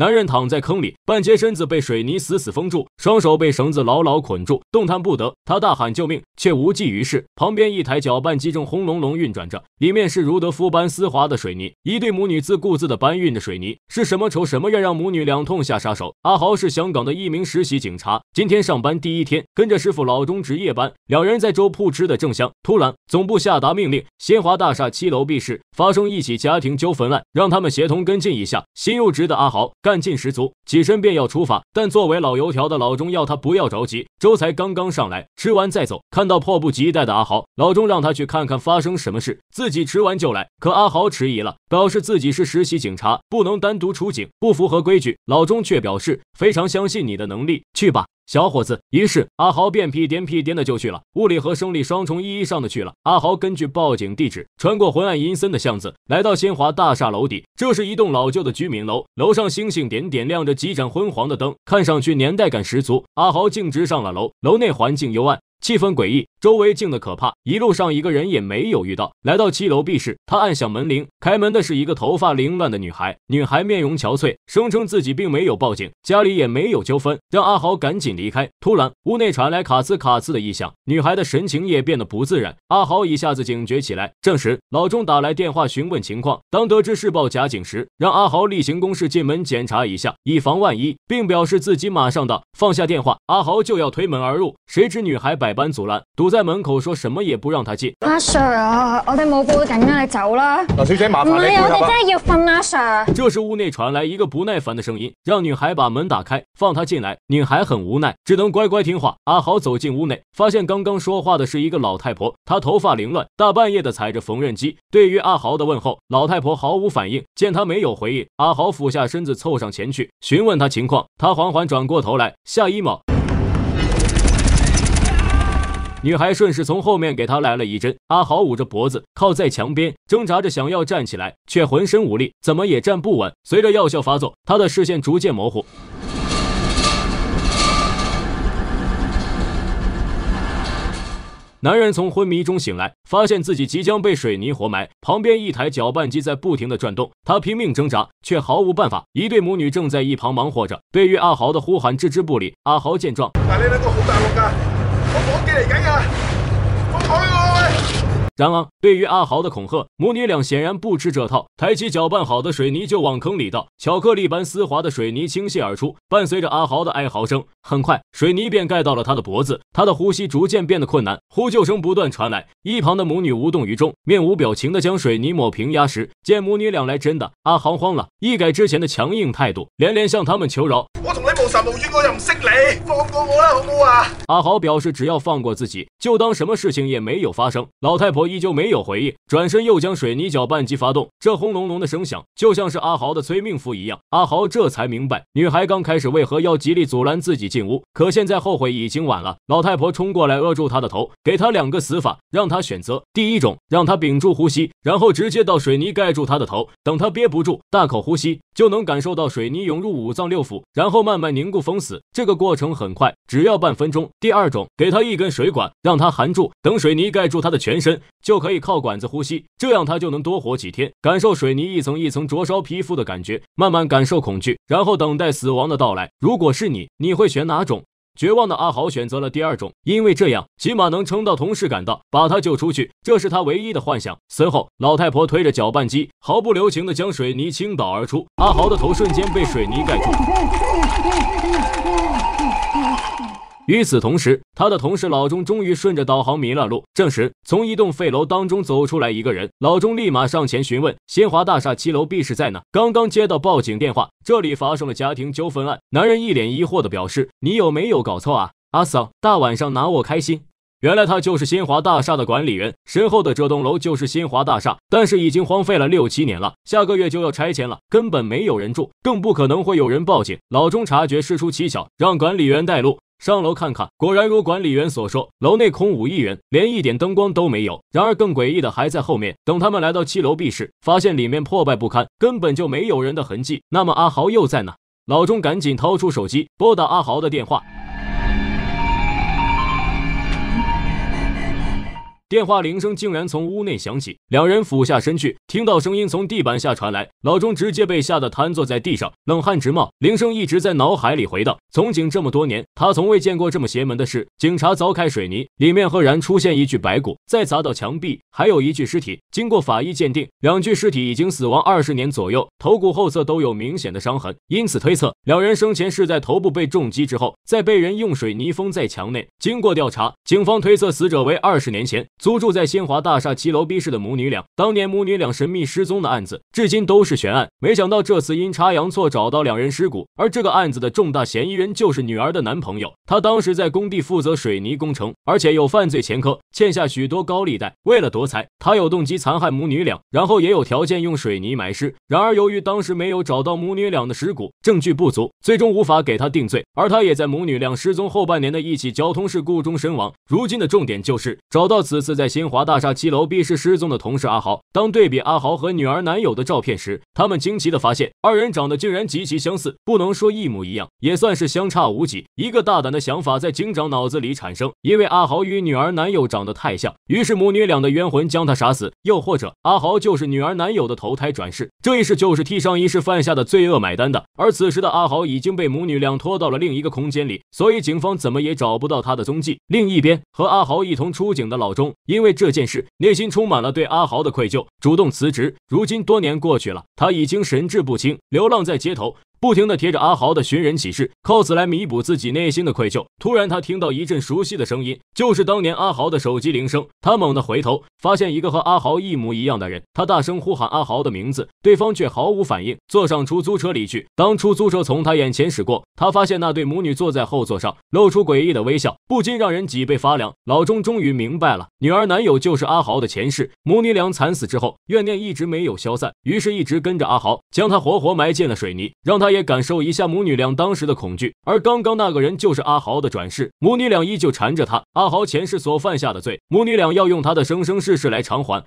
男人躺在坑里，半截身子被水泥死死封住，双手被绳子牢牢捆住，动弹不得。他大喊救命，却无济于事。旁边一台搅拌机正轰隆隆运转着，里面是如德芙般丝滑的水泥。一对母女自顾自地搬运着水泥，是什么仇什么怨让母女两痛下杀手？阿豪是香港的一名实习警察，今天上班第一天，跟着师傅老钟值夜班，两人在粥铺吃的正香，突然总部下达命令，新华大厦七楼 B 室发生一起家庭纠纷案，让他们协同跟进一下。新入职的阿豪。干劲十足，起身便要出发，但作为老油条的老钟要他不要着急，粥才刚刚上来，吃完再走。看到迫不及待的阿豪，老钟让他去看看发生什么事，自己吃完就来。可阿豪迟疑了，表示自己是实习警察，不能单独出警，不符合规矩。老钟却表示非常相信你的能力，去吧。小伙子，于是阿豪便屁颠屁颠的就去了。物理和生理双重意义上的去了。阿豪根据报警地址，穿过昏暗阴森的巷子，来到新华大厦楼底。这是一栋老旧的居民楼，楼上星星点点亮着几盏昏黄的灯，看上去年代感十足。阿豪径直上了楼，楼内环境幽暗。气氛诡异，周围静得可怕，一路上一个人也没有遇到。来到七楼 B 室，他按响门铃，开门的是一个头发凌乱的女孩。女孩面容憔悴，声称自己并没有报警，家里也没有纠纷，让阿豪赶紧离开。突然，屋内传来卡兹卡兹的异响，女孩的神情也变得不自然。阿豪一下子警觉起来。这时，老钟打来电话询问情况，当得知是报假警时，让阿豪例行公事进门检查一下，以防万一，并表示自己马上到。放下电话，阿豪就要推门而入，谁知女孩摆。百般阻拦，堵在门口，说什么也不让他进。阿 Sir 啊，我哋冇报警啊，你走啦。老小姐麻烦你，唔系，我哋真系要瞓阿 Sir。这时屋内传来一个不耐烦的声音，让女孩把门打开，放他进来。女孩很无奈，只能乖乖听话。阿豪走进屋内，发现刚刚说话的是一个老太婆，她头发凌乱，大半夜的踩着缝纫机。对于阿豪的问候，老太婆毫无反应。见她没有回应，阿豪俯下身子凑上前去询问她情况。她缓缓转过头来，下一秒。女孩顺势从后面给他来了一针，阿豪捂着脖子靠在墙边，挣扎着想要站起来，却浑身无力，怎么也站不稳。随着药效发作，他的视线逐渐模糊。男人从昏迷中醒来，发现自己即将被水泥活埋，旁边一台搅拌机在不停的转动，他拼命挣扎，却毫无办法。一对母女正在一旁忙活着，对于阿豪的呼喊置之不理。阿豪见状。我嚟紧啊！放开我！然而，对于阿豪的恐吓，母女俩显然不吃这套，抬起搅拌好的水泥就往坑里倒。巧克力般丝滑的水泥倾泻而出，伴随着阿豪的哀嚎声，很快水泥便盖到了他的脖子，他的呼吸逐渐变得困难，呼救声不断传来。一旁的母女无动于衷，面无表情的将水泥抹平压实。见母女俩来真的，阿豪慌了，一改之前的强硬态度，连连向他们求饶。无仇无怨，我又唔识你，放过我啦，好唔好啊？阿豪表示，只要放过自己，就当什么事情也没有发生。老太婆依旧没有回应，转身又将水泥搅拌机发动，这轰隆隆的声响就像是阿豪的催命符一样。阿豪这才明白，女孩刚开始为何要极力阻拦自己进屋，可现在后悔已经晚了。老太婆冲过来扼住他的头，给他两个死法，让他选择。第一种，让他屏住呼吸，然后直接到水泥盖住他的头，等他憋不住大口呼吸，就能感受到水泥涌入五脏六腑，然后慢慢。凝固封死，这个过程很快，只要半分钟。第二种，给他一根水管，让他含住，等水泥盖住他的全身，就可以靠管子呼吸，这样他就能多活几天，感受水泥一层一层灼烧皮肤的感觉，慢慢感受恐惧，然后等待死亡的到来。如果是你，你会选哪种？绝望的阿豪选择了第二种，因为这样起码能撑到同事赶到，把他救出去。这是他唯一的幻想。随后，老太婆推着搅拌机，毫不留情地将水泥倾倒而出，阿豪的头瞬间被水泥盖住。与此同时，他的同事老钟终于顺着导航迷了路。这时，从一栋废楼当中走出来一个人，老钟立马上前询问：“新华大厦七楼 B 室在哪？”刚刚接到报警电话，这里发生了家庭纠纷案。男人一脸疑惑地表示：“你有没有搞错啊，阿桑？大晚上拿我开心？”原来他就是新华大厦的管理员，身后的这栋楼就是新华大厦，但是已经荒废了六七年了，下个月就要拆迁了，根本没有人住，更不可能会有人报警。老钟察觉事出蹊跷，让管理员带路。上楼看看，果然如管理员所说，楼内空无一人，连一点灯光都没有。然而更诡异的还在后面。等他们来到七楼 B 室，发现里面破败不堪，根本就没有人的痕迹。那么阿豪又在哪？老钟赶紧掏出手机拨打阿豪的电话。电话铃声竟然从屋内响起，两人俯下身去，听到声音从地板下传来，老钟直接被吓得瘫坐在地上，冷汗直冒。铃声一直在脑海里回荡。从警这么多年，他从未见过这么邪门的事。警察凿开水泥，里面赫然出现一具白骨，再砸到墙壁，还有一具尸体。经过法医鉴定，两具尸体已经死亡二十年左右，头骨后侧都有明显的伤痕，因此推测两人生前是在头部被重击之后，再被人用水泥封在墙内。经过调查，警方推测死者为二十年前。租住在新华大厦七楼 B 室的母女俩，当年母女俩神秘失踪的案子至今都是悬案。没想到这次阴差阳错找到两人尸骨，而这个案子的重大嫌疑人就是女儿的男朋友。他当时在工地负责水泥工程，而且有犯罪前科，欠下许多高利贷。为了夺财，他有动机残害母女俩，然后也有条件用水泥埋尸。然而由于当时没有找到母女俩的尸骨，证据不足，最终无法给他定罪。而他也在母女俩失踪后半年的一起交通事故中身亡。如今的重点就是找到此次。在新华大厦七楼 B 室失踪的同事阿豪，当对比阿豪和女儿男友的照片时，他们惊奇的发现，二人长得竟然极其相似，不能说一模一样，也算是相差无几。一个大胆的想法在警长脑子里产生，因为阿豪与女儿男友长得太像，于是母女俩的冤魂将他杀死，又或者阿豪就是女儿男友的投胎转世，这一世就是替上一世犯下的罪恶买单的。而此时的阿豪已经被母女俩拖到了另一个空间里，所以警方怎么也找不到他的踪迹。另一边和阿豪一同出警的老钟。因为这件事，内心充满了对阿豪的愧疚，主动辞职。如今多年过去了，他已经神志不清，流浪在街头。不停地贴着阿豪的寻人启事，靠此来弥补自己内心的愧疚。突然，他听到一阵熟悉的声音，就是当年阿豪的手机铃声。他猛地回头，发现一个和阿豪一模一样的人。他大声呼喊阿豪的名字，对方却毫无反应。坐上出租车离去。当出租车从他眼前驶过，他发现那对母女坐在后座上，露出诡异的微笑，不禁让人脊背发凉。老钟终于明白了，女儿男友就是阿豪的前世。母女俩惨死之后，怨念一直没有消散，于是一直跟着阿豪，将他活活埋进了水泥，让他。也感受一下母女俩当时的恐惧，而刚刚那个人就是阿豪的转世，母女俩依旧缠着他，阿豪前世所犯下的罪，母女俩要用他的生生世世来偿还。